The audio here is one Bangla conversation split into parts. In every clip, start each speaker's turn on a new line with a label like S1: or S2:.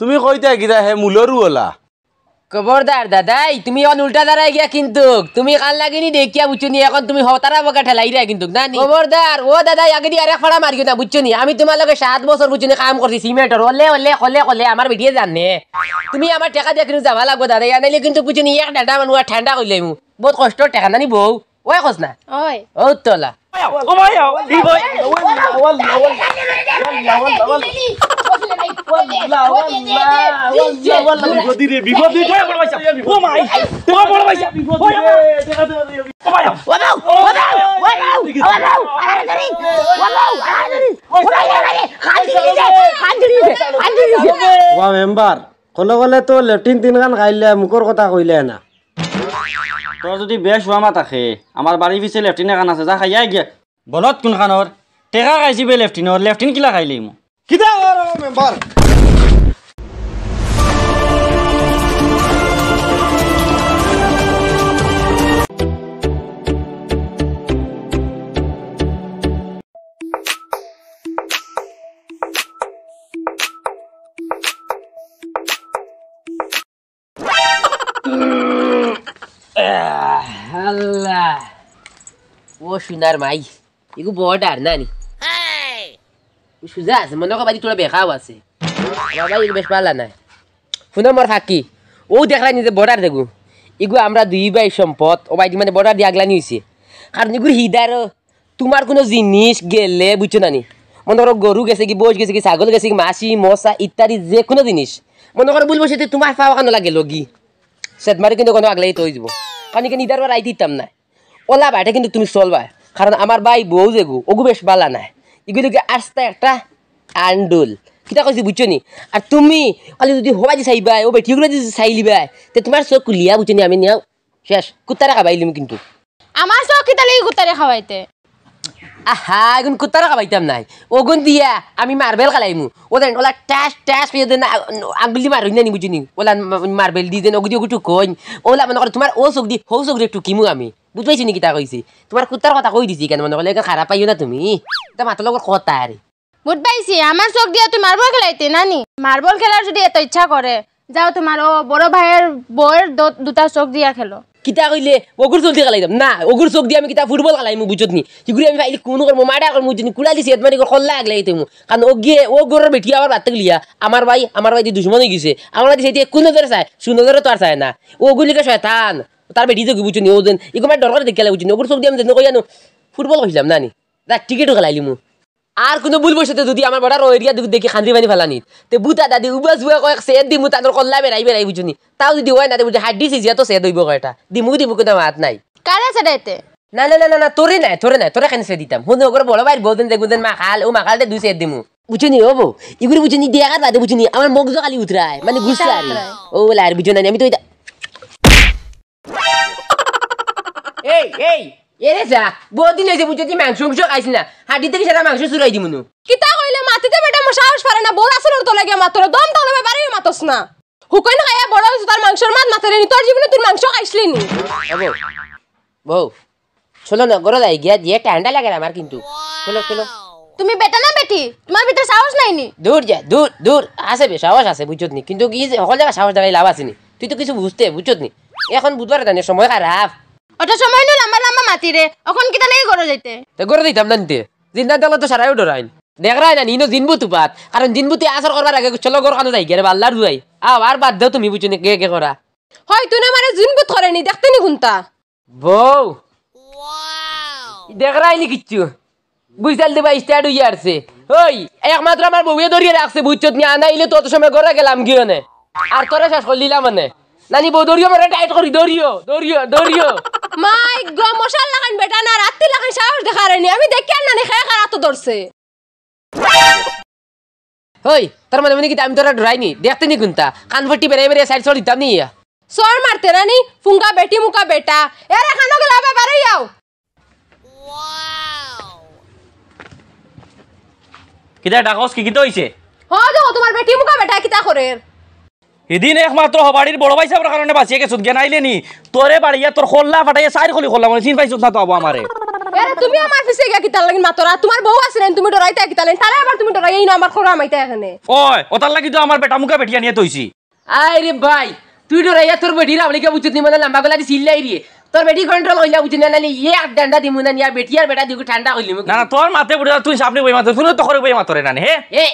S1: তুমি কইতা গিরা হে মূলরু ওলা
S2: খবরদার দাদাই তুমি এখন উল্টা দাঁড়ায় গিয়া কিন্তু
S3: তুমি কাল লাগিনি দেখিয়া বুঝছো নি এখন তুমি হতারা বকা ঠেলাই রা কিন্তু না খবরদার ও দাদাই আগে দিয়ে আরেক ফাড়া মারিও না বুঝছো নি আমি তোমার লগে সাত বছর বুঝছো কাম করছি সিমেন্টর হলে হলে হলে হলে আমার বেটিয়ে জানে তুমি আমার টাকা দিয়ে কিন্তু যাবা লাগবো দাদাই আনাইলে কিন্তু বুঝছো নি এক ডাটা মানুষ ঠান্ডা করলে বহুত কষ্ট টাকা নানি বউ ওই খোঁজ না ও তোলা ওয়াল্লাহ
S4: ওয়াল্লাহ
S1: ওয়াল্লাহ
S5: ওয়াল্লাহ মেম্বার কল গলে তো লেটিন তিন গান গাইলে মুখর কথা কইলে না
S6: তোর যদি বেশ ওয়ামা থাকে আমার বাড়ির পিছে লেফটিনে খান আছে যা খাইয়া গিয়া বলত কোন খানোর টেকা খাইছি বে লেফটিনৰ লেফটিন কিলা খাইলি লাগিব
S5: কিতা মেম্বাৰ
S3: নানি আছে বর্ডার দেখু ইগু আমরা দুই বাই সম্পদ ও বাইটি মানে বর্ডার দিয়ে আগলানি হয়েছে কারণ এগুলো হিদার তোমার কোনো জিনিস গেলে বুঝছো নানি মনে করো গরু গেছে কি বস গেছে কি ছাগল গেছে কি মাসি মশা ইত্যাদি যে কোনো জিনিস মনে করো বলবো সেটা তোমার পাওয়া কেন লাগে লগি সেট মারি কিন্তু কোনো আগলাই তৈ যাব কারণ কিন্তু ইদার বার দিতাম না ওলা বাইটা কিন্তু তুমি চলবা কারণ আমার বাই বউ যেগু ওগু বেশ বালা নাই এগুলোকে আস্তে একটা আন্ডুল কিতা কইছি বুঝছো নি আর তুমি খালি যদি হবা যে চাইবা ও বেটিগুলো যদি চাইলিবা তে তোমার চোখ কুলিয়া বুঝছো নি আমি নিয়াও শেষ কুত্তারা খাবাইলিম কিন্তু
S2: আমার চোখ কিতালে কুত্তারে খাওয়াইতে
S3: আহা এখন কুত্তারা খাবাইতাম নাই ওগুন দিয়া আমি মার্বেল খেলাইমু ওদের ওলা ট্যাস ট্যাস পেয়ে দেন আগুলি মারুই না নিবুঝি ওলা মার্বেল দি দেন ওগুদি ওগুটু কইন ওলা মনে করো তোমার ও চোখ দি হৌ চোখ দিয়ে টুকিমু আমি বুঝবাইছি নি কিতা কইছি তোমার কুত্তার কথা কই দিছি কেন মনে করলে খারাপ পাইও না তুমি তা মাতর লগত কথা আরে
S2: বুঝবাইছি আমার চোখ দিয়া তুই মার্বল খেলাইতে নানি মার্বল খেলার যদি এত ইচ্ছা করে যাও তোমার ও বড় ভাইয়ের বউয়ের দুটা চোখ দিয়া খেলো কিতা কইলে
S3: ওগুর চলতে খালাই দাম না ওগুর চোখ দিয়ে আমি কিতা ফুটবল খালাই খেলাইমু বুঝত নি কিগুরি আমি ভাইলি কোনো করবো মাডা করবো বুঝনি কুলা দিছি এত মানে কল্লা খল্লা আগলে তেমু কারণ ও গিয়ে ও গোরের বেটি আবার ভাত লিয়া আমার ভাই আমার ভাই দুশ্মন হয়ে গেছে আমার ভাই সেটি কোন ধরে চায় ধরে তো আর চায় না ও গুলি কে শয়তান তার বেটি যে বুঝুনি ও দেন ইকমার মানে দরকার দেখে বুঝুনি ওগুর চোখ দিয়ে আমি কইয়ানো ফুটবল কইলাম না নি রাত টিকেটও খেলাইলি মু আর কোনো ভুল বসে যদি আমার বড় রয়ে দুধ দেখি খান্দি বানি ফেলানি তো বুতা দাদি উবাস বুয়া কয়েক সে দিমু তাদের কল্লা বেড়াই বেড়াই বুঝুনি তাও যদি হয় না বুঝে হাড্ডি হ্যাঁ, সিজিয়া তো সে দইব কয়টা দিমু দিব কোনো হাত নাই
S2: কারা সেটাইতে
S3: না না না না না তোরে নাই তোরে নাই তোরে খানি সে দিতাম হুন ওগর বড় ভাই বউদিন দেখুন দেন মা খাল ও মা খালতে দুই সে দিমু বুঝুনি হবো ইগুলি বুঝুনি দেখা দাদি বুঝুনি আমার মগজ খালি উতরায় মানে গুসা আর ও লার বুঝুন আমি তো
S2: এই এই এরে যা বহুদিন হয়েছে বুঝছি মাংস মাংস খাইছি না হাডি থেকে সেটা মাংস চুরাই নু কিতা কইলে মাটিতে বেটা পারে না তো লাগে মাত্র দম বাড়ি মাতস না খাইয়া বড় তার মাত নি তোর জীবনে তুই মাংস খাইছলি নি
S3: বউ চলো না গিয়া দিয়ে লাগে আমার কিন্তু
S2: চলো চলো তুমি বেটা না বেটি তোমার ভিতরে সাহস নাই নি
S3: দূর যা দূর দূর আছে বে সাহস আছে বুঝছত নি কিন্তু কি সকল জায়গায় সাহস দেখাই লাভ আছে নি তুই তো কিছু বুঝতে বুঝছত নি এখন বুধবার জানি সময় খারাপ
S2: অত সময় নুন আমার মাতিরে কিতা নেই গড়ো যাইতে
S3: তো গড়ো দিতাম নানতে জিন্দা দল সারাই ডরাইন দেখরাই না নিনো জিনবু তুপাত কারণ জিনবুতে আসার করবার আগে চলো গড় কানো যাই গেরে বাল্লার দুয়াই আও আর বাদ দাও তুমি বুঝুনি কে কে করা
S2: হয় তুই না মানে দেখতে নি গুনতা
S3: বউ নি কিচ্ছু দেবা ওই একমাত্র আমার বউয়ে ধরিয়ে রাখছে বুঝছত নি তত সময় গড়া গেলাম আর তোরা শেষ করলিলাম মানে নানি বউ দরিও মানে টাইট করি দরিও দরিও দরিও
S2: মাই গো মশাল লাগান বেটা না রাত্রি লাগান সাহস দেখা নি আমি দেখি আর নি খেয়ে খারাপ তো ধরছে
S3: ওই তার মানে মনে কি আমি তোরা নি দেখতে নি গুনতা কানফটি বেরে বেরে সাইড সাইড দিতাম নি
S2: সর মারতে রানি ফুঙ্গা বেটি মুকা বেটা এর খানো গেলে আবার বাড়ি যাও
S4: কিদা ডাকোস কি তো হইছে
S2: হ দেখো তোমার বেটি মুকা বেটা কিতা করে
S4: এদিন একমাত্র হবাড়ির বড় ভাই সাহেবের কারণে বাঁচিয়ে গেছো গে নাইলে নি তোরে বাড়িয়া তোর খোল্লা ফাটাইয়া সাইর খলি খোল্লা মানে চিন পাইছো না তো আমারে
S2: তুমি আমার পিছে গিয়া কিতা লাগিন মাতরা তোমার বউ আছে না তুমি ডরাইতা কিতা তারে আবার তুমি ডরাই না আমার খোরা মাইতা এখানে
S4: ওই ওতার লাগি তো আমার বেটা মুখা বেটিয়া নিয়ে তইছি
S3: আরে ভাই তুই ডরাইয়া তোর বেটি বলিকা বুঝত নি মানে লম্বা গলা দি সিল্লাই রে তোর বেটি কন্ট্রোল হইলা বুঝি না নালে ইয়ে আর ডান্ডা দিমু না নিয়া বেটি আর বেটা দিগু ঠান্ডা হইলি না তোর মাতে বুড়া তুই
S4: সামনে বই মাতে তুই তো করে বই মাতরে না হে
S3: এ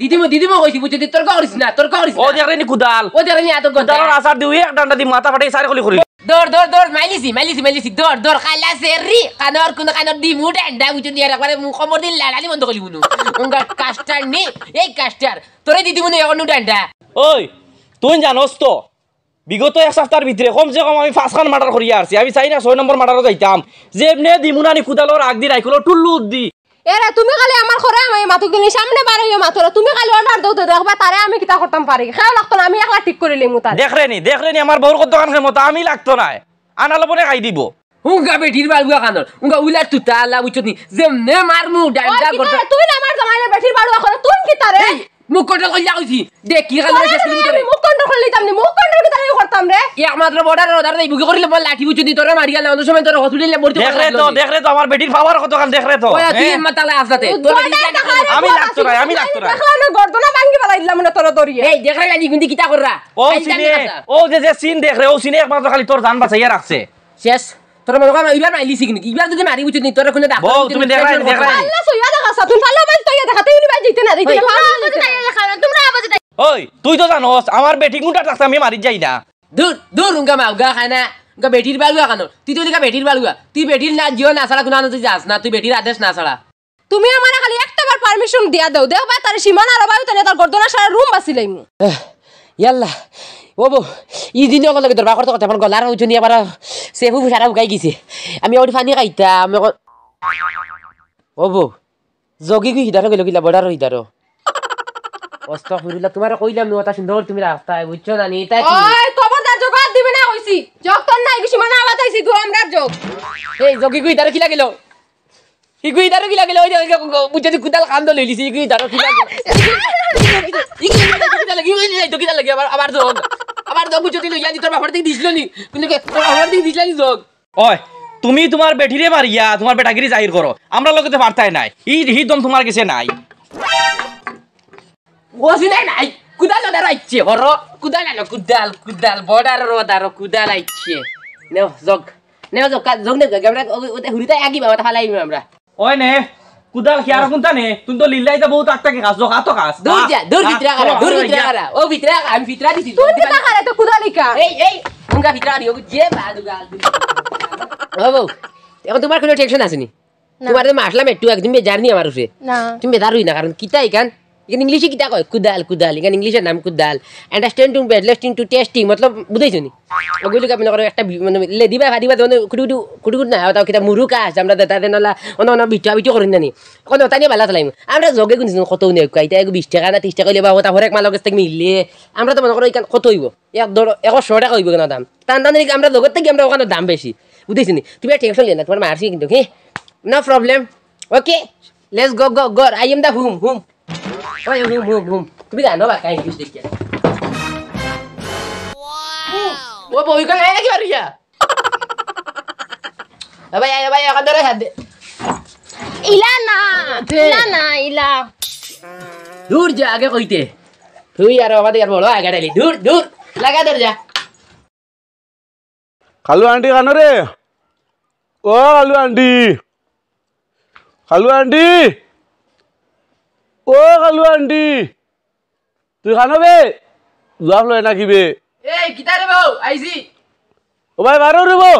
S3: দিদিমো দিদিমো কইছি বুঝছি দি তর্ক করিস না তর্ক করিস ও দেখরে নি কুদাল ও দেখরে নি আতো কুদাল আসার দিউ এক ডান্ডা দি মাথা ফাটাই সারি খলি খলি দর দর দর মাইলিছি মাইলিছি মাইলিছি দর দর খালা সেরি কানর কোন কানর দি মুড ডান্ডা বুঝছি দি একবারে মুখমর দিন লাড়ালি বন্ধ কলি বুনু উঙ্গা কাস্টার নি এই কাস্টার তোরে দিদি বুনু এখন ডান্ডা
S4: ওই তুই জানোস তো বিগত এক সপ্তাহের ভিতরে কমসে কম আমি পাঁচখান মার্ডার করিয়া আসছি আমি চাই না ছয় নম্বর মার্ডারও যাইতাম যে এমনি দিমুনানি কুদালোর আগ দি রাইকুলো টুল্লু দি
S2: এরা তুমি খালি আমার ঘরে আমি মাথুক গেলি সামনে বারে মাথুরা তুমি খালি অর্ডার দাও দেখবা তারে আমি কিতা করতাম পারি খাও লাগতো না আমি একলা ঠিক করে লিমু তার দেখরে
S4: নি দেখরে নি আমার বউর দোকান খাই মতো আমি লাগতো না আনা লবনে খাই
S3: দিব হুঙ্গা বেটির বাড়ুয়া কানর হুঙ্গা উলা তুতা আল্লাহ বুঝছনি যেমনে মারমু ডান্ডা করতে তুই না আমার জামাইলে বেটির বাড়ু করে তুমি কি তারে মুখ কন্ট্রোল করলে কইছি দে কি গাল রে তুমি তোরে মুখ কন্ট্রোল তো দেখ
S4: তো আমার বেটির পাওয়ার কত কাল দেখ হ্যাঁ?
S3: আমি লাগতো না আমি লাগতো না আমি গর্দনা ভাঙি ফেলাই দিলাম না তোর দড়ি এই দেখ রে শেষ তোর মনে কর ইবার মাইলিছি কিন্তু ইবার যদি মারি বুঝি তোর কোনে দেখা বল তুমি দেখা না দেখা আল্লাহ সইয়া দেখা সা তুমি ভালো মাইল তইয়া দেখা তুই নিবা যাইতে না দেখা না তোমরা আবাজ ওই তুই তো জানোস আমার বেটি গুন্ডা টাকা আমি মারি যাই না দূর দূর উঙ্গা মাউগা খায় না উঙ্গা বেটির বালুয়া কানো তুই তো লিখা বেটির বালুয়া তুই বেটির না জিও না ছাড়া কোনো না যাস না তুই বেটির আদেশ না ছাড়া তুমি আমার
S2: খালি একটা বার পারমিশন দিয়া দাও দেও বা তার সীমানা আর বায়ু তার গর্দনা সারা রুম বাসিলাইমু
S3: ইয়াল্লা ও বৌ ই দিনে অকল লাগে কথা আমাৰ গলাৰ উজনি আমাৰ চেফু চাৰা শুকাই গৈছে আমি আৰু পানী কাইতা আমি ও বৌ জগি গৈ সিধাৰ গৈ লগিলা বৰ্ডাৰ সিধাৰ কষ্ট কৰিলা তোমাৰ কৈলাম নহয় এটা সুন্দৰ তুমি ৰাস্তা বুজিছ নানি তাই
S2: খবৰদাৰ জগাত দিবি না কৈছি জগ তোৰ নাই গৈছি মানে আৱাজ আহিছি তোৰ আমাৰ জগ এই জগি গৈ সিধাৰ কি লাগিল ইগুই দারো কি লাগিল ওই
S3: বুঝতে কুদাল কান্দ লইলিছি ইগুই দারো কি লাগিল তুমি তোমার
S4: বেঠিরে মারিয়া তোমার বেটাগিরি জাহির করো আমরা লগতে পারতাই নাই ই তোমার কাছে নাই
S3: ওসি কুদাল কুদাল কুদাল কুদাল কুদাল নে যোগ নে যোগ যোগ নে নে কুদাল খেয়ার
S4: কোনটা নে তুমি তো লিল্লাই তো বহুত আটটাকে কাজ জোকা তো কাজ দূর যা দূর ভিতরা কারা দূর ভিতরা কারা
S3: ও ভিতরা আমি ভিতরা দিছি দূর ভিতরে করে তো কুদালিকা এই এই উঙ্গা ভিতরা দিও যে বাদু গাল ও বউ এখন তোমার কোনো টেনশন আছে নি তোমার মাসলা মেটু একদম বেজার নি আমার না তুমি বেজার হই না কারণ কিতাই কান এখানে ইংলিশে কী কয় কুদাল কুদাল এখানে ইংলিশের নাম কুদাল আন্ডারস্ট্যান্ড টু ব্যাডলাস্টিং টু টেস্টিং মতলব বুঝাইছো নি ওগুলো আপনি করে একটা মানে দিবা ভারিবা তখন কুটি কুটি কুটি কুটি না তাও কিতা মুরুকা আছে আমরা তাতে নলা অন্য অন্য বিটা বিটি করেন না নি অন্য ওটা নিয়ে ভালো চালাইম আমরা জগে গুনছি কত নিয়ে এটা বিশ টাকা না ত্রিশ টাকা হইলে বা ওটা হরেক মালক থেকে মিললে আমরা তো মনে করো কত হইব এক ধরো একশো টাকা হইব কেন দাম টান টান আমরা জগত থেকে আমরা ওখানে দাম বেশি বুঝেছি নি তুমি টেনশন লিয়ে না তোমার মারছি কিন্তু হ্যাঁ no problem okay let's go go go I am দা hmm hmm Wah, belum, belum, belum. Tapi gak ada kayak gitu sedikit. Wow. Wah, bawa ikan enak ya, Ria. Apa ya, apa ya, kan dulu Ilana, Ilana, Ila. Dur ja, agak kau itu. Tuh ya, orang mati kan bolo, agak dari. Dur, dur,
S2: laga dur ja.
S1: Kalau Andi kan re. Oh, kalau Andi. Kalau Andi. ও কালু আন্টি তুই খানো বে
S3: জোয়াব লয় নাকি বে এই কিতা রে বউ আইছি ও ভাই বারো রে বউ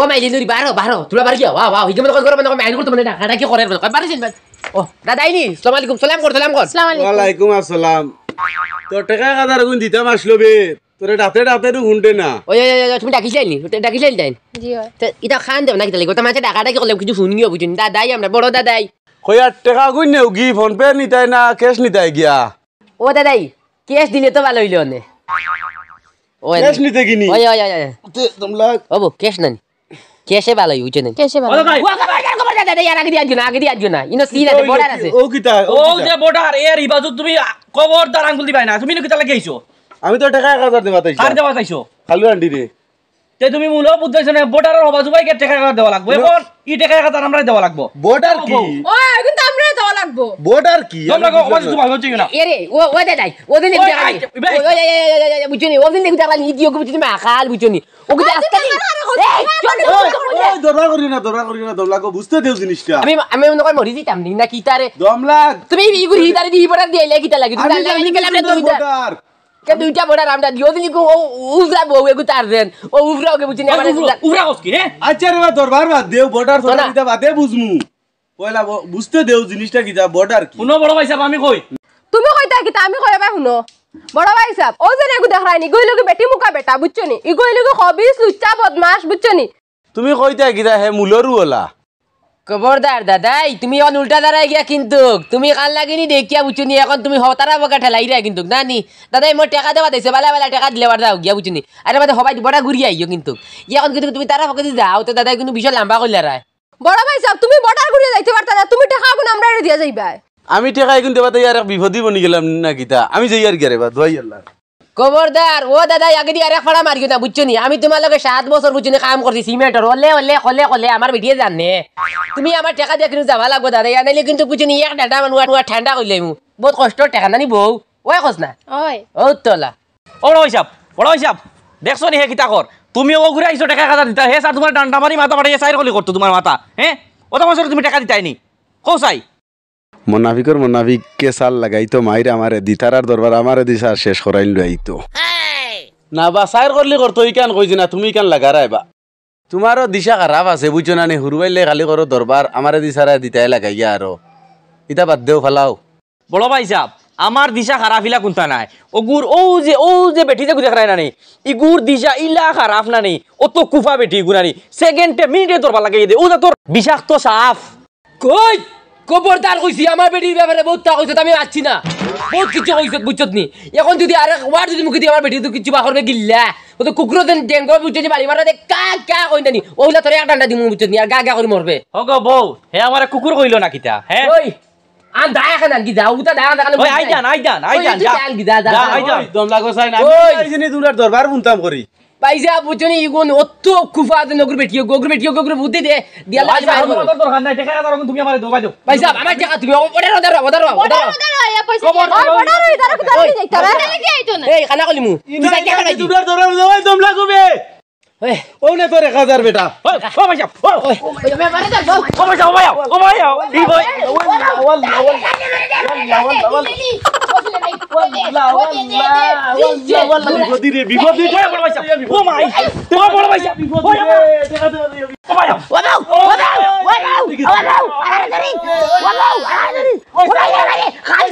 S3: ও মাইলি নুরি বারো বারো তোরা বার কি ওয়া ওয়া হিগম কল করব না মাইল করতে কি করে কই পারিস বাস ও দাদা আইনি সালাম আলাইকুম সালাম কর সালাম কর আলাইকুম আসসালাম তো টাকা কাদার গুণ
S1: দিতাম আসলো বে তোরে ডাতে ডাতে তো হুনতে না
S3: ওই তুমি ডাকি চাইনি ডাকি চাইনি জি হয় ইটা খান দেব না মানে, কি তালে কথা মাঝে ডাকাটা কি করলে কিছু শুনিও বুঝুন দাদাই আমরা বড় দাদাই টাকা
S1: কই গি ফোন পে নিতাই না ক্যাশ নিতাই গিয়া
S3: ও দাদাই ক্যাশ দিলে তো ভালো হইলো নে ক্যাশ নিতে গিনি ওই ওই ওই তোমলা ওবো ক্যাশ নানি ক্যাশে ভালো হইছে ক্যাশে ভালো ও দাদা ইয়ার আগে দি আজগো না আগে দি না ইনো সিন আছে বর্ডার আছে ও কিতা ও যে বর্ডার এর
S4: তুমি কবর দার আঙ্গুল দিবাই না তুমি নো কিতা লাগাইছো আমি তো টাকা 1000 দেবা তাইছো আর দেবা তাইছো খালু আন্ডি রে যে তুমি মূল বুঝাইছ না বোর্ডারের অবাজুবাই কে টাকা দেওয়া লাগবে এখন ই টাকা তার আমরা দেওয়া লাগবো বোর্ডার কি ও
S2: এখন তো আমরা দেওয়া লাগবো
S4: বোর্ডার কি তোমরা কো অবাজু তুমি হচ্ছে
S3: না
S2: এরে ও ও দে দাই ও দিন দেখতে গালি
S3: ও বুঝুনি ও দিন দেখতে গালি ইডিও বুঝুনি মা খাল বুঝুনি ও কি আস্তে এই দরবার করি না দরবার করি না দমলা কো বুঝতে দেও জিনিসটা আমি আমি মনে করি মরি দিতাম না কি তারে দমলা তুমি ই গুরি হিতারে দি পড়া দিয়ে লাগি তা লাগি তুমি লাগি আমরা দুইটা কে দুইটা বড় রামটা দিও দিনি কো উবরা বউ এগু তার দেন ও উবরা ওকে বুঝি না মানে উবরা
S4: কসকি হে
S1: আচ্ছা রে দরবার বাদ দেও বর্ডার সোনা দিতা বাদে বুঝমু পয়লা বুঝতে দেও জিনিসটা কি
S4: যা বর্ডার কি শুনো বড় ভাই সাহেব আমি কই
S2: তুমি কইতা কি আমি কই ভাই শুনো বড় ভাই সাহেব ও যে এগু দেখাই নি গইলো কি বেটি মুকা বেটা বুঝছনি ই গইলো কি হবিস লুচ্চা বদমাশ বুঝছনি
S1: তুমি কইতা কি হে মুলরু ওলা
S2: খবরদার দাদাই তুমি এখন উল্টা দাঁড়াই গিয়া কিন্তু
S3: তুমি কাল লাগিনি দেখিয়া বুঝুনি এখন তুমি হতারা বকা ঠেলাই রা কিন্তু না নি দাদাই মোর টাকা দেওয়া দিয়েছে বেলা বেলা টাকা দিলে দাও গিয়া বুঝুনি আরে বাদে সবাই বড়া ঘুরিয়ে আইও কিন্তু এখন কিন্তু তুমি তারা দিদা আও তো দাদাই কিন্তু বিশাল লম্বা করলে রায় বড় ভাই সাহেব তুমি বর্ডার ঘুরিয়ে যাইতে পারতা না তুমি টাকা আগুন আমরা দিয়া
S2: যাইবা
S1: আমি টাকা এখন দেবা তো ইয়ার বিপদই বনি গেলাম না গীতা আমি যাই আর গেরে বা দোয়াই আল্লাহ
S3: খবরদার ও দাদা আগে দিয়ে আরেক ফাড়া মারিও না বুঝছো নি আমি তোমার লগে সাত বছর বুঝছি কাম করছি সিমেন্টের হলে হলে হলে হলে আমার ভিডিও জানে তুমি আমার টেকা দিয়ে কিন্তু যাবা লাগবো দাদা আনাইলে কিন্তু বুঝছো নি এক ডেটা মানুষ ঠান্ডা করলে বহুত কষ্টর টেকা নানি বউ ওই কস না ও তোলা
S4: ওড় হিসাব ওড় হিসাব দেখছো নি হে কিতা কর তুমি ও ঘুরে আইছো টেকা কাটা দিতা হে স্যার তোমার ডান্ডা মারি মাথা মারি সাইর কলি করতো তোমার মাথা হ্যাঁ ও তোমার তুমি টেকা দিতাই নি কৌ চাই
S1: মোনাফিকর কে সাল লাগাইতো মাইরে আমারে দি দরবার আমারে দিশা শেষ করাইল লইতো না বা সাইর করলি করতো ইকান কইছি না তুমি ইকান লাগা বা তোমারও দিশা খারাপ আছে বুঝছো না নি হুরবাইলে খালি করো দরবার আমারে দি সারা দিতাই লাগাইয়া আরো
S4: ইতা বাদ দেও ফালাও বড় ভাই সাহ আমার দিশা খারাপ ইলা কোনটা নাই ও গুর ও যে ও যে বেটি যে গুদেখরাই না নেই ই গুর দিশা ইলা খারাপ না নেই ও তো কুফা বেটি গুনানি
S3: সেকেন্ডে মিনিটে দরবার লাগাই দে ও যা তোর বিষাক্ত সাফ কই খবরদার কইছি আমার বেটির ব্যাপারে বহুত তা কইছত আমি আছি না বহুত কিছু কইছত বুঝছত নি এখন যদি আরে ওয়ার যদি মুখে দি আমার বেটি তো কিছু বা করবে গিল্লা ও তো কুকুর দেন ডেঙ্গর বুঝছে বাড়ি মারা দে কা কা কই নি ওইলা তোরে এক ডান্ডা দিমু বুঝছত নি আর গা গা করে মরবে হগ বউ হে আমারে কুকুর কইলো না কিতা হ্যাঁ ওই আন দায়া খান কি যাও উতা দায়া দায়া ওই আই যান আই যান আই যান যা আই যান
S1: দম লাগো সাই না
S3: আমি দূরার দরবার বুনতাম করি পাইজা বুঝনি ইগুন অত কুফা দেন নগর বেটি গগর বেটি গগর বুদ্ধি দে দিয়া লাজ ভাই আমার দরকার নাই টাকা দাও তুমি আমারে দাও ভাই দাও আমার টাকা তুমি
S1: অর্ডার অর্ডার
S2: অর্ডার অর্ডার ইয়া পয়সা অর্ডার ইদারা কোথায় যাইতারা এই
S3: খানা
S1: কলিমু তুমি টাকা দাও দরকার দাও তোমরা কবে ओने तोरे गदर बेटा ओ
S4: भैया ओ मैं
S2: ओ भैया ओ भैया ओ भैया ओ
S1: भाई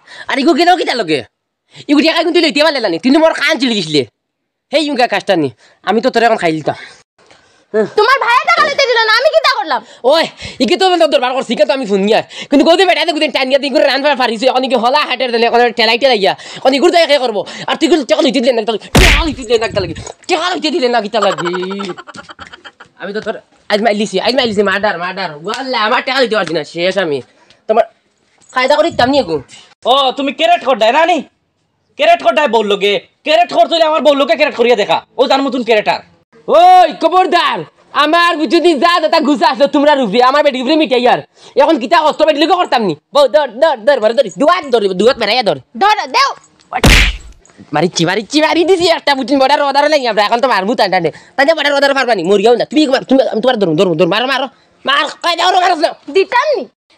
S3: আর ইগু কেন কিতা লগে ইগু টেকা কিন্তু লিখতে পারলে নি তুই মোট কান চিলি দিছিলে হেই ইউকা কাজটা নি আমি তো তোর এখন খাই দিতাম তোমার ভাইয়া টাকা লইতে দিল না আমি কি তা করলাম ওই ইকে তো তো মানে দরবার করছি কে তো আমি শুনি আর কিন্তু গদি বেটা তো গুদিন টানিয়া তুই করে রান ফার ফারিছি অনি কি হলা হাটের দিলে এখন ঠেলাই ঠেলাইয়া এখন ইগুর যাই করব আর তুই গুলো টেকা লইতে দিলে না টেকা লইতে দিলে না কিতা লাগে টেকা লইতে দিলে না কিতা লাগি আমি তো তোর আজ মাইলিছি আজ মাইলিছি মার্ডার মার্ডার ওয়াল্লাহ আমার টেকা দিতে পারছি না শেষ আমি তোমার কায়দা করি তামনি গো ও
S4: তুমি কেরেট করডায় না
S3: নি কেরেট করডায় বল লোকে কেরেট তুই আমার বল লোকে কেরেট করিয়া দেখা ও তার মতন কেরেটার ওই কবরদার আমার যদি যা দাদা ঘুষা আসলো তোমরা রুফি আমার বেটি রুফি মিটাই আর এখন কিতা কষ্ট বেটি লিখে করতাম নি বউ ধর ধর ধর মারে ধরিস দুয়াত ধর দুয়াত মেরাইয়া ধর ধর দেও মারিচ্ছি মারিচ্ছি মারি দিছি একটা বুঝিন বড় রদার লাগি আমরা এখন তো মারবো তাই টানে তাই বড় রদার মারবানি মরিয়াও না তুমি একবার তুমি তোমার ধরুন ধরুন ধর মারো মারো
S2: মার কয় দাও মারো দিতাম নি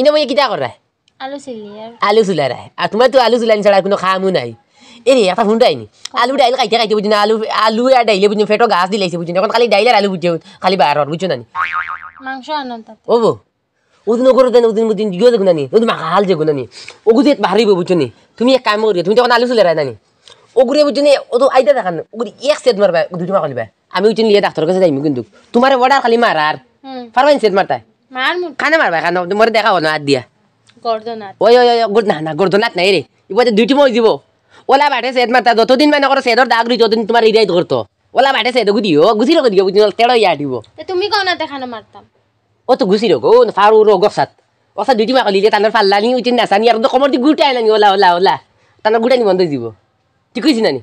S3: ইনে মই কিটা কৰা
S2: আলু চিলিয়াৰ
S3: আলু চিলাৰ আৰু তোমাৰতো আলু চিলানি ছাড়া কোনো খামো নাই এনে এটা ফোন দাইনি আলু দাইল কাইতে কাইতে বুঝি আলু আলু আর ডাইলে বুঝি ফেটো গাছ দিলাইছে আহিছে এখন খালি ডাইল আলু বুঝি খালি বাহার বুঝছো না
S2: মাংস আনন্দ
S3: ওব ওদিন ওগুলো দেন ওদিন ওদিন গিয়ে দেখুন নানি ওদিন হাল যে গুনানি ওগু দিয়ে বাহারিব বুঝছো নি তুমি এক কাম করিও তুমি তখন আলু চলে রায় নানি ওগুরে বুঝছো নি ও তো আইতা দেখান ওগুরি এক সেট মারবা দুটো মা খালিবা আমি ওই লিয়ে ডাক্তার কাছে যাইমি কিন্তু তোমার অর্ডার খালি মারার পারবাই সেট মারতায় কানে মারবা কানে মোরে দেখা হলো হাত দিয়া গর্দনাথ ওই ওই গুড না না গর্দনাথ নাই দুইটি মই মানে দিব ওলা বাটে সেদ মারতা যতদিন মানে করো সেদর দাগ রই ততদিন তোমার ইরাইত করতো ওলা বাটে সেদ গুদি ও গুছি রক দিও বুঝিন তেড়ো ইয়া দিব
S2: তুমি কোন না দেখানো মারতাম
S3: ও তো গুছি রক ও ফারু রক সাত দুইটি মা কলিলে তানার ফাল্লানি উচিন নাসানি আর তো কমর দি গুটাই লানি ওলা ওলা ওলা তানার গুটানি বন্ধ দিব ঠিক কইছি নানি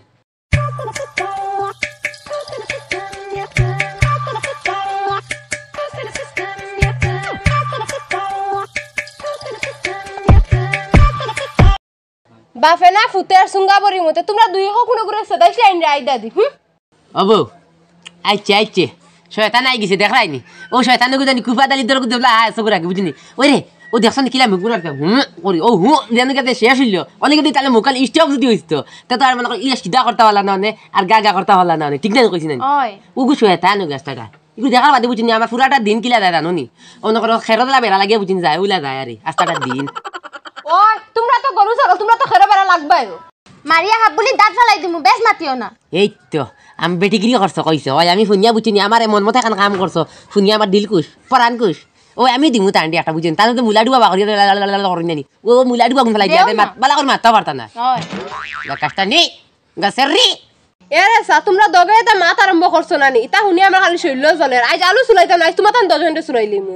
S2: বাফে না ফুতে আর সুঙ্গা বরি মতে তোমরা দুই হোক কোনো করে সদাই লাইন রাই দাদি হুম
S3: অবু আইছে আইছে শয়তান আই গেছে দেখাইনি ও শয়তান গুদা নি কুফা দালি দরক গুদা হা সগু রাখি বুঝিনি ওই রে ও দেখছ না কিলা মুগুন রাখতে হুম করি ও হুম দেন কাতে শেষ হইল অনেক দিন তাহলে মুকাল স্টপ যদি হইছ তো তা তো আর মনে ইয়া সিধা করতে হলা না আর গা গা করতে হলা না ঠিক না কইছিস না ও গু শয়তান গাছটা ইগু দেখার বাদে বুঝিনি আমার পুরাটা দিন কিলা দাদা নুনি অন্য কোনো খেরতলা বেড়া লাগে বুঝিনি যায় উলা যায় আরে আস্তাটা দিন
S2: ও তোমরা তো গরু ছাগল তোমরা তো খেরে বেড়া লাগবে মারিয়া হাত বলি দাঁত ফেলাই দিমু বেশ মাতিও না
S3: এই তো আমি বেটি গিরি করছো কইছো ওই আমি শুনিয়া নি আমার মন মতে এখন কাম করছো শুনিয়া আমার দিল কুশ পরান কুশ ও আমি দিমু তান একটা বুঝেন তাহলে তো মুলা ডুবা বাকরি করেন জানি ও মুলা ডুবা ফেলাই দিয়াবে বালা করে মারতে পারতা না কাজটা নেই গাছের রি
S2: এরে সা তোমরা দবে এটা মাত আরম্ভ করছো না নি ইতা শুনিয়া আমার খালি শৈল্য জ্বলে আজ আলু চুলাইতাম না আজ তোমার তান দজনটা চুলাইলিমু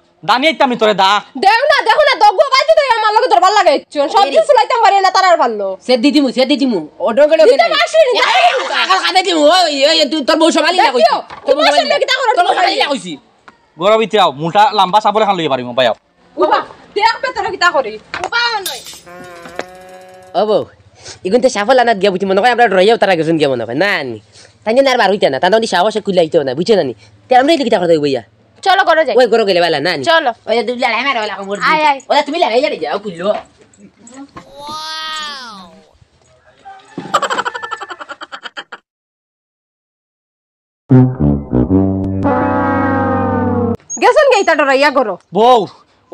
S2: দানিয়ে আমি তোরে দা দেও না দেখো না দগ্গো বাইতে তো আমার লগে দরবার লাগে সব দিন ফুলাইতাম পারে না তার আর ভালো সে দিদিমু সে দিদিমু ওডো গড়ে দিতে মাসি
S3: না খাদে দিমু ওই তোর বউ
S2: সবালি না কইছি তোর বউ সবালি কি তা করে সবালি না কইছি
S4: গড় বিতে আও মুটা লম্বা সাবরে খান লই পারিম
S3: বায়াও
S2: উবা দেখ পেতরে কি তা করি উবা নয়
S3: ও বউ ইগুন তে সাফল আনাত গিয়া বুঝি মনে হয় আমরা রইয়াও তারা গেছুন গিয়া মনে হয় না নি তাই আর বার হইতা না তাদের সাহসে খুলে আইতেও না বুঝছে না নি তেমনি কি তা করে বইয়া
S2: চলো করো যাই ওই করো গেলে বালা না চলো ওই তুমি লড়াই মারো বালা কোমর আয় আয় ওলা তুমি লড়াই যাই যাও কুল্লো গেছেন গেইতা ডরাইয়া গরো
S4: বউ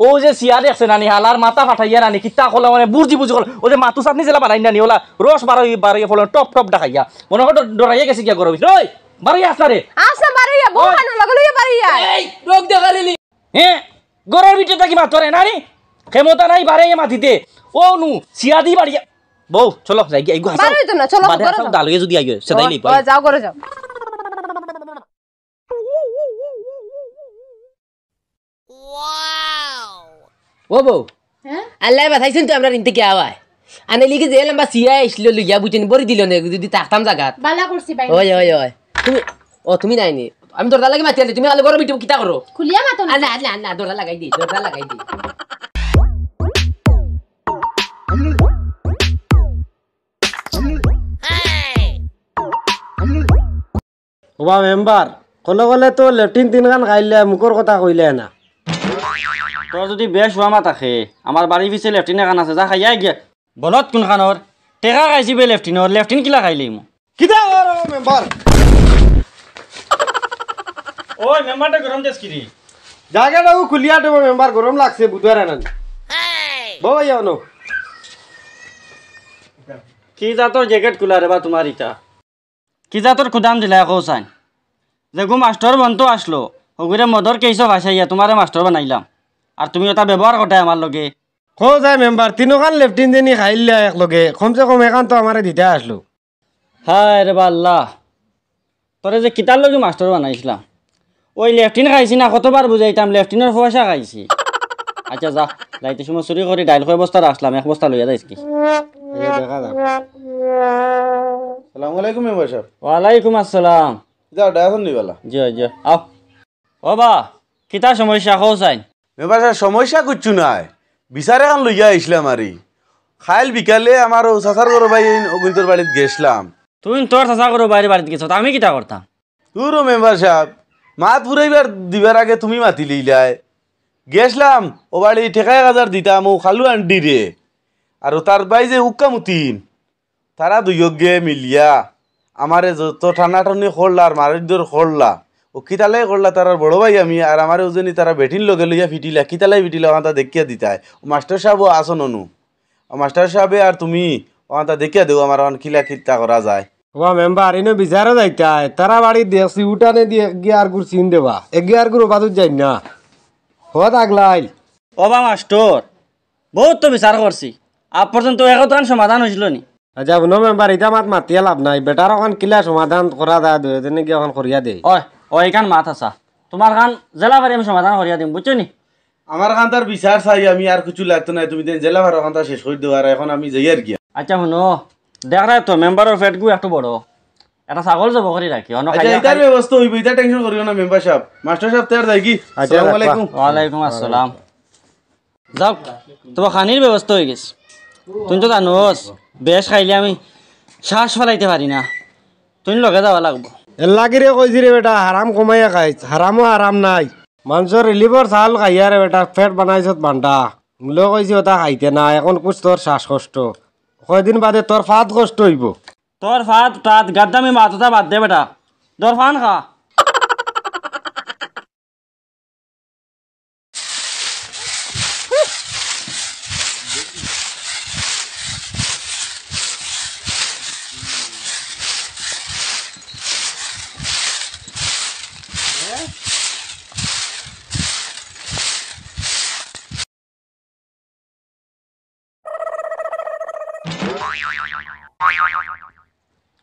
S4: ও যে সিয়া দেখছে নানি হালার মাথা ফাটাইয়া নানি কিতা কলা মানে বুঝি বুঝি কল ও যে মাতু চাটনি জেলা বানাই নানি ওলা রস বারো বারো ফল টপ টপ দেখাইয়া মনে হয় ডরাইয়া গেছে গিয়া গরো নয় বাড়ি আসারে
S2: আসা বাড়ি বউ খানো লাগলো বাড়ি এই রোগ দেখা লিলি
S4: গরর ক্ষমতা নাই বারে মাটিতে ও নু সিয়াদি বাড়িয়া বউ চলো যাই গিয়ে গো হাসাও তো না চলো করো দালুয়ে যদি আইও যাও
S2: যাও
S3: ও বউ হ্যাঁ? আল্লাহ বাতাইছেন তো আমরা নিতে কে আওয়ায় আনে লিখে যে লম্বা সিয়া আইছিল লইয়া বুঝেন বড়ি দিল না যদি তাকতাম জাগাত
S2: করছি ভাই ওই ওই
S3: ওই তুমি ও তুমি নাইনি আমি দরজা লাগি মাতি আনি তুমি আলো ঘর বিটিব কিতা করো খুলিয়া মাতো না না না না দরজা লাগাই দি দরজা লাগাই দি
S5: ওবা মেম্বার কলে গলে তো লেট্রিন তিনখান খাইলে মুখর কথা কইলে না
S6: তোর যদি বেশ হওয়া মা থাকে আমার বাড়ির পিছিয়ে লেফটিন এখান আছে যা খাইয়া গিয়া বলত কোনখানর টেকা খাইছি বে লেফটিনর লেফটিন কিলা খাইলি মো
S5: কিতা মেম্বার ওই মেম্বারটা গরম দেশ কিরে জায়গাটাও খুলিয়া দেবো মেম্বার গরম লাগছে বুধবার আনান বউ ইয়ানো কি যা তোর জ্যাকেট খুলা রে বা তোমার ইটা
S6: কি যা তোর খুদাম দিলা কৌ সাইন যে গু মাস্টর বন্ধু আসলো ওগুরে মদর কেইসো ভাসাইয়া তোমারে মাস্টর বানাইলাম
S5: আর তুমি ওটা ব্যবহার কটাই আমার লগে কো যায় মেম্বার তিনোখান লেফটিন দিনই খাইলে এক লগে কমসে কম এখান তো আমারে দিতে আসলো হায় রে বা আল্লাহ তোরে যে
S6: কিতার লগে মাস্টর বানাইছিলাম ওই লেফটিন খাইছি না কতবার বুঝাইতাম লেফটিনের পয়সা খাইছি আচ্ছা যা যাইতে সময় চুরি করে ডাইল কয় বস্তা রাখলাম এক বস্তা লইয়া যাইস
S1: ওয়ালাইকুম আসসালাম বা কিতা সমস্যা সমস্যা নাই খাইল বিকালে গেছিলাম আমি কিতা করতাম তোরও মেম্বার সাহেব মা পুরাইবার দিবার আগে তুমি মাতি লইলাই গেছলাম ও বাড়ি ঠেকায় হাজার দিতাম ও খালু আন্টি রে আর তার বাই যে উক্কামুতিন তারা দুয়োগে মিলিয়া আমারে যত ঠান্ডি করলা আর মারিদর করলা ও কিতালাই করলা তার বড় ভাই আমি আর আমার ওজনী তারা বেটিন লগে লইয়া ফিটিলা কিতালাই ফিটিলা ওখানটা দেখিয়া দিতায় ও মাস্টার সাহেবও আসন অনু ও মাস্টার সাহেবে আর তুমি ওখানটা দেখিয়া দেও আমার ওখান কিলা কিতা করা যায় ওয়া মেম্বার ইনো বিচারে যাইতা
S5: তারা বাড়ি দেখছি উঠানে দিয়ে গিয়ার গুর চিন দেবা এগিয়ার গুর বাদুর যাই না হত আগলাইল ওবা মাস্টর বহুত তো বিচার করছি আপ পর্যন্ত একতান সমাধান হয়েছিল নি আচ্ছা বোন মেম্বার ইটা মাত মাতিয়া লাভ নাই বেটার ওখান কিলা সমাধান করা যায় দুই দিনে গিয়ে ওখান করিয়া
S1: দেই ওই ওই এখান মাত আসা তোমার খান জেলা বাড়ি আমি সমাধান করিয়া দিম বুঝছো নি আমার খান তার বিচার চাই আমি আর কিছু লাগতো নাই তুমি জেলা ভাড়া খান শেষ করে দেওয়ার এখন আমি যাই আর গিয়া আচ্ছা শুনো দেখ না তো মেম্বারের ফ্যাটগু একটু বড় এটা ছাগল যাব করি রাখি অন্য আচ্ছা, খাই ব্যবস্থা হইব এটা টেনশন করিও না মেম্বার সাহেব মাস্টার সাহেব তৈয়ার থাকি আসসালামু আলাইকুম ওয়া আলাইকুম আসসালাম যাও
S6: তোমার খানির ব্যবস্থা গেছে
S1: তুমি তো জানোস
S6: বেশ খাইলে আমি শ্বাস ফেলাইতে পারি না তুমি লগে যাওয়া লাগবো
S5: এল্লাগিরে কইছি রে বেটা হারাম কমাই খাই হারামও হারাম নাই মানুষের রিলিভর চাল খাইয়া রে বেটা ফ্যাট বানাইছত বান্ধা মূল্য কইছি ওটা খাইতে না এখন কুছ তোর শ্বাসকষ্ট কয়দিন বাদে তোর ফাত কষ্ট হইব
S6: তোর ফাত টাত গাদ্দামি মাথা বাদ দে বেটা তোর ফান খা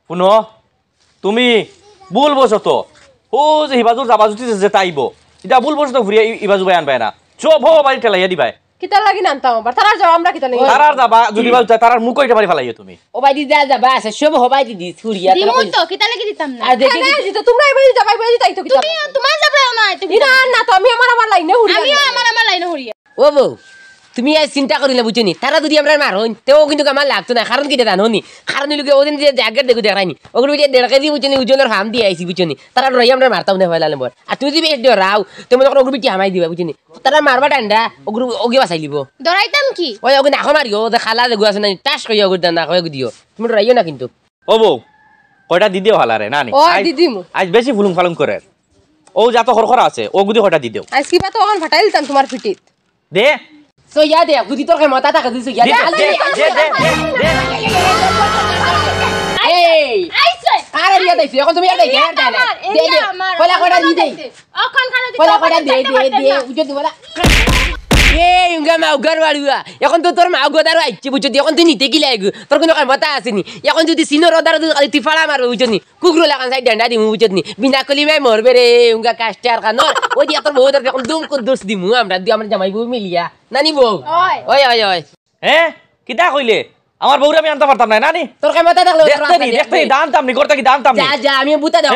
S4: শুনো তুমি বুল তো ও যে হিবাজুর যাবা জুতি যে তাইব এটা বুল বসত ঘুরিয়ে ইবাজু বাই আনবাই না চব হো বাড়ি ঠেলাইয়া দিবাই
S2: কিতা লাগি না তাও আবার তারার যাও আমরা কিতা লাগি তারার যাবা
S4: যদি বাজু তারার মুখ কইটা বাড়ি ফেলাইয়া তুমি
S2: ও বাইদি যা যাবা আছে সব হো বাইদি দি ছুরিয়া তারা কই তো কিতা লাগি দিতাম না আর দেখি দিছি তো তোমরা এবারে যাবাই এবারে তাই তো কিতা তুমি তোমার যাবা না তুমি না না তো আমি আমার আমার লাইনে হুরি আমি আমার আমার লাইনে হুরি
S3: ও বউ তুমি আজ চিন্তা করিলে বুঝনি তারা যদি আমরা মারোন তেও কিন্তু আমার লাগতো না কারণ কিটা জানো নি কারণ লোকে ওদিন যে জায়গার দেখো দেখায়নি ওগুলো বুঝে দেড় কেজি বুঝনি ওজনের হাম দিয়ে আইসি বুঝনি তারা রই আমরা মারতাম না ফেলালে বর আর তুমি যদি ডরাও তুমি তখন ওগুলো বিটি হামাই দিবা বুঝনি তারা মারবা ডান্ডা ওগুলো ওগে বাঁচাই লিব ডরাইতাম কি ওই ওগুলো নাখো মারিও ওদের খালা দেখো আছে না টাস করি ওগুলো নাখো দিও তুমি ডরাইও না কিন্তু ও বউ কয়টা দি দিও হালারে না নি আজ বেশি
S4: ফুলুম ফালুম করে ও যা তো খরখরা আছে ও গুদি কয়টা দি দিও
S2: আজ কিবা তো ওখান ফাটাইলতাম তোমার ফিটিত
S4: দে
S3: So yeah, dia, gue ditolak sama Tata kan itu ya. Dia, dia, dia, dia.
S2: Hey, kalian lihat itu, aku tuh lihat itu. Lihat mana? Dia, dia. Kalau kalian lihat itu, oh kan kalian lihat itu. Kalau kalian lihat itu, dia, dia, ujung tuh malah.
S3: এখন তো তোর মাউগত আর আইচ্ছে এখন তুই নিতে গিলা এগু তোর কোনো ক্ষমতা এখন যদি সিনোর নি কুকুরো লাগান দোষ দিমু আমরা দুই আমার জামাই মিলিয়া নানি বউ ওই
S4: কিতা কইলে আমার বউরে আমি আনতে পারতাম না নানি তোর ক্ষমতা দেখতে দাম তাম করতে কি দাম তাম আমি বুতা দাও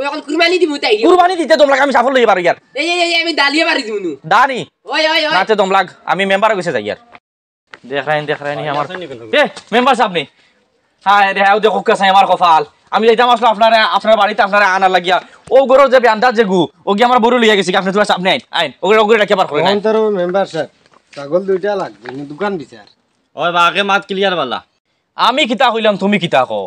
S4: ও এখন কুরবানি দিমু তাই কুরবানি দিতে তোমলাক আমি সাফল্য হই পারো ইয়ার
S3: এই এই আমি দালিয়ে পারি দিমু নু দানি ওই ওই ওই নাতে
S4: তোমলাক আমি মেম্বার কইছে যাই ইয়ার দেখ রাইন দেখ রাইন আমার এ মেম্বার সাহেব নি হায় রে হাও দেখো কাছে আমার কপাল আমি যাইতাম আসলে আপনারা আপনার বাড়িতে আপনারা আনা লাগিয়া ও গরো যে আন্দাজ যে গু ও কি আমার বড় লইয়া গেছি আপনি তোমার সামনে আইন আইন ওগুলো ওগুলো রাখে পার করে না
S5: অন্তর মেম্বার স্যার ছাগল দুইটা লাগবে দোকান বিচার
S4: ওই বাগে মাত ক্লিয়ার বালা আমি কিতা কইলাম তুমি কিতা কও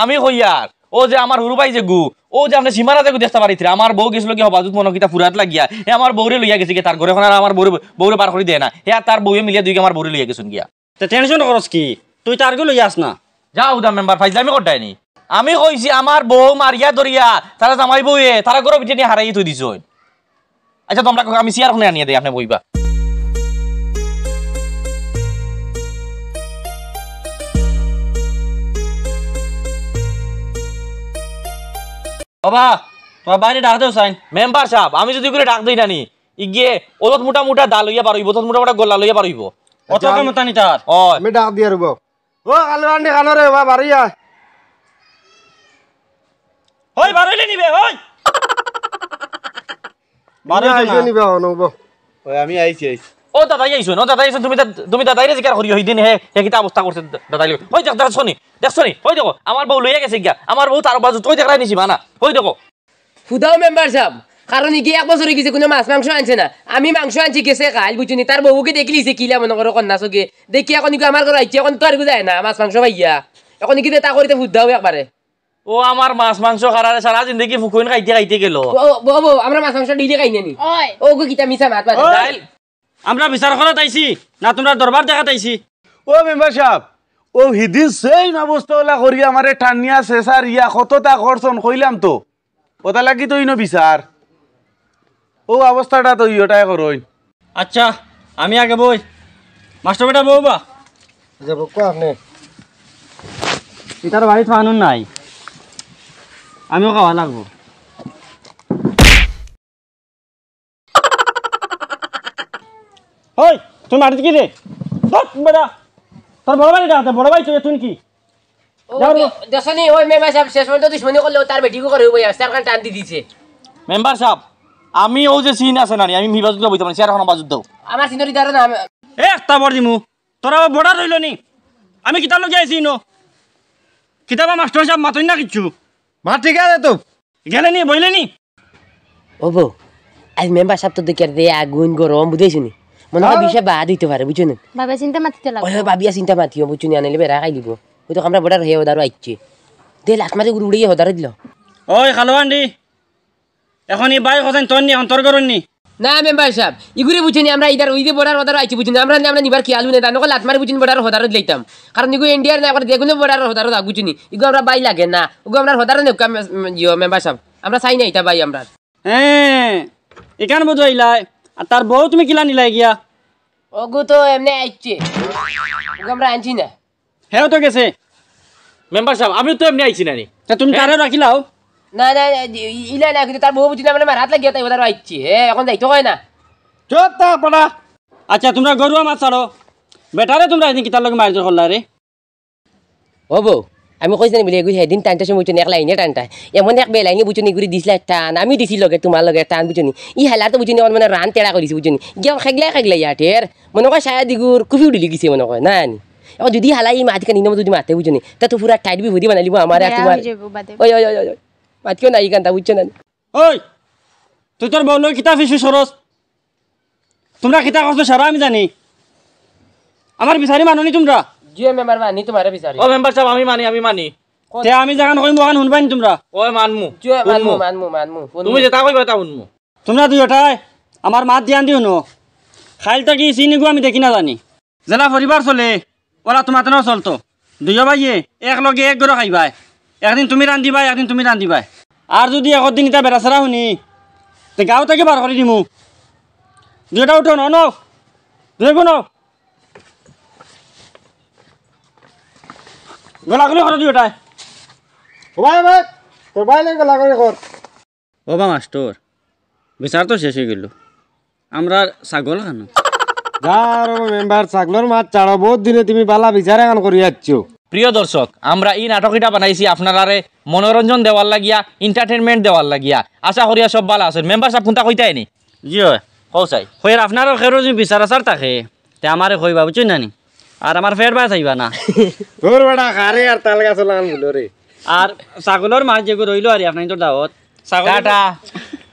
S4: আমি কই আর ও যে আমার হুরুবাই যে গু ও যে আমরা সীমানা যে দেখতে পারি আমার বউ গেছিল কি হবাজুত মনকিতা ফুরাত লাগিয়া হে আমার বৌরে লইয়া গেছে কি তার ঘরে আমার বউরে বৌরে পার করে দেয় না হে তার বউয়ে মিলিয়া দুই আমার বৌরে লইয়া গেছুন গিয়া তো টেনশন করস কি তুই তার গো লইয়া না যাও দা মেম্বার ফাইজলামি কটায়নি আমি কইছি আমার বউ মারিয়া দরিয়া তারা জামাই বউয়ে তারা গরো পিঠে নিয়ে হারাই তুই দিছ আচ্ছা তোমরা আমি চেয়ার খুনে আনিয়ে দেয় আপনি বইবা বাবা তোমার বাইরে মেম্বার সাহেব আমি যদি করে ডাক দিই ইগিয়ে মোটা মোটা দা লইয়া পারইব মোটা মোটা গোলা লইয়া পারইব আচ্ছা, তানি তার আমি ডাক দিয়া
S5: ও আন্ডি রে
S4: বাড়িয়া হই নিবে হই নিবে
S1: অনব ওই আমি আইছি আইছি
S4: ও দাদা আইছো ও দাদা আইছো তুমি তুমি দাদাইরে জিকার হরি হই দিন হে হে কিতা অবস্থা করছে দাদাইলে ওই দেখ দাদা শুনি দেখ শুনি ওই দেখো আমার বউ লইয়া গেছে গিয়া আমার বউ তার বাজু তুই দেখরাই নিছি মানা ওই দেখো
S3: ফুদাও মেম্বার সাহেব কারণ ইগে এক বছর গেছে কোনো মাছ মাংস আনছে না আমি মাংস আনছি গেছে কাল বুঝুনি তার বউকে দেখলিছে কিলা মনে করো কন্যা সকে দেখি এখন কি আমার ঘর আইছে এখন তো আর যায় না মাছ মাংস ভাইয়া এখন কি তা করিতে ফুদাও একবারে
S4: ও আমার মাছ মাংস খারা রে সারা জিন্দেগি ফুকুইন খাইতে খাইতে গেল ও
S3: বাবু আমরা মাছ মাংস ডিলে খাইনি নি ও গো কিটা মিছা ভাত ভাত
S4: আমরা বিচার
S6: করা তাইছি না তোমরা দরবার দেখা তাইছি
S1: ও মেম্বার সাহেব ও হিদিন সেই অবস্থা ওলা করি আমার ঠান্নিয়া শেষার ইয়া কতটা কর্ষণ কইলাম তো ওটা লাগি তো ইনো বিচার ও অবস্থাটা তো ইয়োটাই কর আচ্ছা আমি আগে বই মাস্টার বেটা বউ বা
S5: যাব কো আপনি
S6: পিতার বাড়ি তো আনুন নাই আমিও খাওয়া লাগবো ওই তুমি মাটিতে কি রে বড় তোর বড় ভাই এটা বড় ভাই তুই কি
S3: দেখনি ওই মেম্বার সাহেব শেষ পর্যন্ত দুশ্মনী করলে তার বেটিকে করে হইব তার কারণে টান দিয়ে দিছে
S4: মেম্বার সাহেব আমি ও যে সিন আছে না আমি মিবাজ গুলো বইতে পারি চেয়ার হন বাজুত
S3: আমার সিনরি দাঁড়া না
S4: এ একটা বড় দিমু তোরা বড়া রইল নি আমি কিতাব লগে আইছি নো
S6: কিতাব মাস্টার সাহেব মাতই না কিচ্ছু মা ঠিক আছে তো গেলে নি বইলে নি
S3: ওবো আজ মেম্বার সাহেব তো দেখে দে আগুন গরম বুঝাইছিনি মনে হয় বিষয় বাদ হইতে পারে বুঝছো
S2: বাবা চিন্তা মাতিতে
S3: লাগবে ওই বাবিয়া চিন্তা মাতিও বুঝছো আনিলে বেড়া খাই দিব ওই তো আমরা বড়ার হয়ে ওদারও আইছে দে লাস্ট মারি উড়ে উড়িয়ে ওদারে দিল ওই খালোয়ান
S6: দি এখন বাই তোর নি এখন করুন নি
S3: না সাহেব আমরা ইদার আইছি বুঝিনি আমরা আমরা নিবার কি আলু নেতা নকল লাতমারি বুঝিনি বর্ডার হদার লইতাম কারণ ইগু ইন্ডিয়ার না করে দেখুন বর্ডার হদার দা ইগু আমরা বাই লাগে না ওগু আমরা হদার নে মেম্বার সাহেব আমরা চাই নাই এটা বাই আমরা হ্যাঁ এখান বোঝাইলাই আর তার বউ তুমি কিলা নিলাই গিয়া ওগু তো এমনি আইছে ওকে আমরা আনছি না
S4: হ্যাঁ তো গেছে মেম্বার সাহেব আমি তো এমনি আইছি না রে তা তুমি হ্যাঁ? তারে রাখিলাও
S3: না না ইলা না কিন্তু তার বউ বুঝি না মানে রাত লাগিয়া তাই ওদের আইছি হে এখন যাইতো হয় না চোপ তা পড়া আচ্ছা তোমরা
S6: গরুয়া মাছ ছাড়ো বেটারে তোমরা এদিন কি তার লোক মারধর করলা রে ও বউ
S3: আমি কই জানি বলি এগু হেদিন টাইম টাইম সময় তো নেখলাই নেটানতা ই মু নেখবে লাই নিবুচু নেগুড়ি ডিসলাই টান আমি দিছি লগে তুমার লগে টান বুঝিনি ই হেলার তো বুঝিনি আমার মানে রান তেড়া করি বুঝিনি গেও হেগলে হেগলে ইয়া টের মুনেকো ছায়া দিগুর কুফি উড়লি গিসে মনে কই না জানি অ যদি হেলাইই মাदिक নি んでも যদি মাতে বুঝিনি তা তো পুরা টাইট ভি হইদি বানাই লবো আমারে আর তুমার ওই ওই ওই ওই বাতকেন আইগানতা বুঝছনানি ওই
S6: তুই তোর বলন কিতা ফিস ফিস সরস তোমরা কিতা করছ সারা আমি জানি
S3: আমার বিচাৰি মানونی তুমরা জিও মেম্বার মানি তোমারে বিচারি ও
S4: মেম্বার সাহেব আমি মানি আমি মানি তে আমি জাগান কইম ওখান শুনবাই তোমরা ও মানমু জিও মানমু
S3: মানমু মানমু তুমি যেটা কইবা
S6: তা শুনমু তোমরা দুইটাই আমার মাত ধ্যান দিও নো খাইলটা কি চিনি গো আমি দেখি না জানি জেলা পরিবার চলে ওরা তোমার তেনাও চলতো দুইও ভাইয়ে এক লগে এক গরো খাইবাই একদিন তুমি রান্ধিবাই একদিন তুমি রান্ধিবাই আর যদি একর দিন এটা বেড়া চেরা শুনি তে গাঁও তাকে বার করে দিমু দুইটা উঠো ন দুই গুণ গলাগুলো করে
S5: দিও তাই ভাই ভাই তোর ভাই লাগে গলাগুলি কর
S6: বাবা মাস্টর বিচার তো শেষ হয়ে গেল আমরা ছাগল খানো
S5: যার মেম্বার ছাগলের মাছ চাড়ো বহুত দিনে তুমি বালা বিচার এখন করি যাচ্ছ
S4: প্রিয় দর্শক আমরা এই নাটকটা বানাইছি আপনারারে মনোরঞ্জন দেওয়ার লাগিয়া এন্টারটেনমেন্ট দেওয়ার লাগিয়া আশা করিয়া সব বালা আছে মেম্বার সাহেব কোনটা কইতাই নি
S6: জি হয় কৌ চাই হয়ে আপনার খেরো
S4: বিচার আচার থাকে
S6: তে আমারে কইবা বুঝছেন নানি আর আমার ফের ভাই চাইবা না
S5: তোর বেটা খারে আর তাল গাছ লাগান রে
S6: আর ছাগলের মাছ যেগুলো রইলো আর আপনার তো দাওয়াত ছাগল